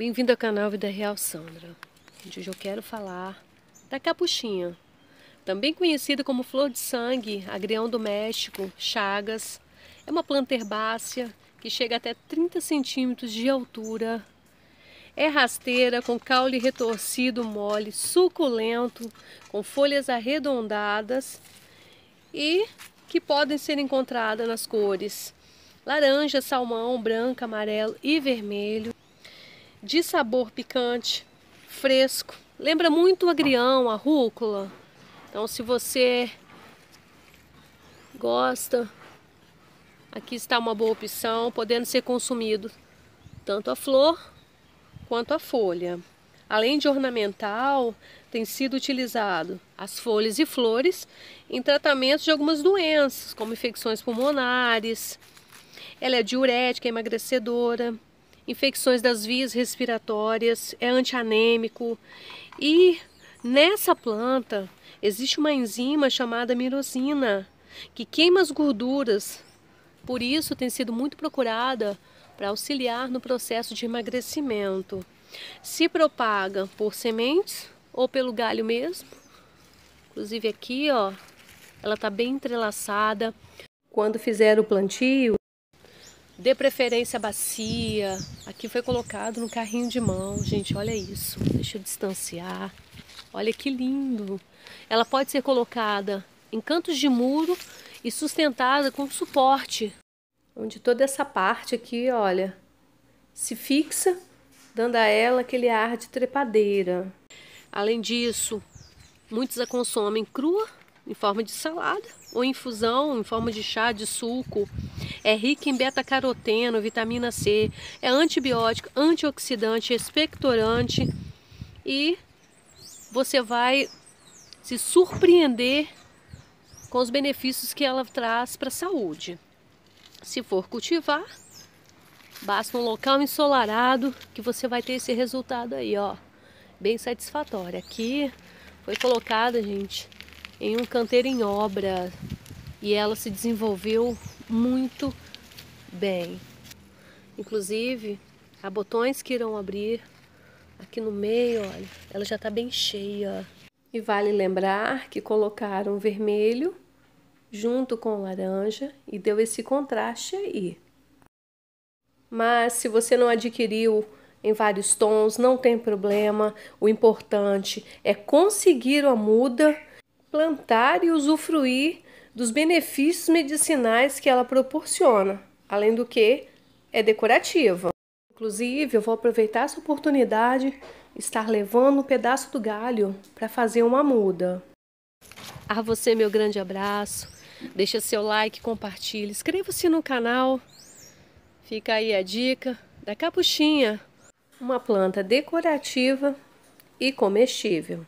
Bem-vindo ao canal Vida Real Sandra. Hoje eu quero falar da capuchinha, também conhecida como flor de sangue, agrião doméstico, chagas. É uma planta herbácea que chega até 30 centímetros de altura. É rasteira, com caule retorcido, mole, suculento, com folhas arredondadas e que podem ser encontradas nas cores laranja, salmão, branca, amarelo e vermelho de sabor picante, fresco. Lembra muito o agrião, a rúcula. Então, se você gosta, aqui está uma boa opção, podendo ser consumido tanto a flor quanto a folha. Além de ornamental, tem sido utilizado as folhas e flores em tratamento de algumas doenças, como infecções pulmonares. Ela é diurética, emagrecedora, infecções das vias respiratórias, é antianêmico. E nessa planta existe uma enzima chamada mirosina, que queima as gorduras. Por isso tem sido muito procurada para auxiliar no processo de emagrecimento. Se propaga por sementes ou pelo galho mesmo. Inclusive aqui, ó, ela está bem entrelaçada. Quando fizer o plantio, Dê preferência à bacia. Aqui foi colocado no carrinho de mão. Gente, olha isso. Deixa eu distanciar. Olha que lindo. Ela pode ser colocada em cantos de muro e sustentada com suporte. Onde toda essa parte aqui, olha, se fixa, dando a ela aquele ar de trepadeira. Além disso, muitos a consomem crua em forma de salada ou infusão em forma de chá, de suco. É rica em beta-caroteno, vitamina C, é antibiótico, antioxidante, expectorante e você vai se surpreender com os benefícios que ela traz para a saúde. Se for cultivar, basta um local ensolarado que você vai ter esse resultado aí, ó, bem satisfatório. Aqui foi colocada, gente, em um canteiro em obra e ela se desenvolveu muito bem. Inclusive, há botões que irão abrir aqui no meio, olha, ela já está bem cheia. E vale lembrar que colocaram vermelho junto com laranja e deu esse contraste aí. Mas se você não adquiriu em vários tons, não tem problema. O importante é conseguir a muda plantar e usufruir dos benefícios medicinais que ela proporciona, além do que é decorativa. Inclusive, eu vou aproveitar essa oportunidade estar levando um pedaço do galho para fazer uma muda. A você meu grande abraço. Deixa seu like, compartilhe, inscreva-se no canal. Fica aí a dica da capuchinha, uma planta decorativa e comestível.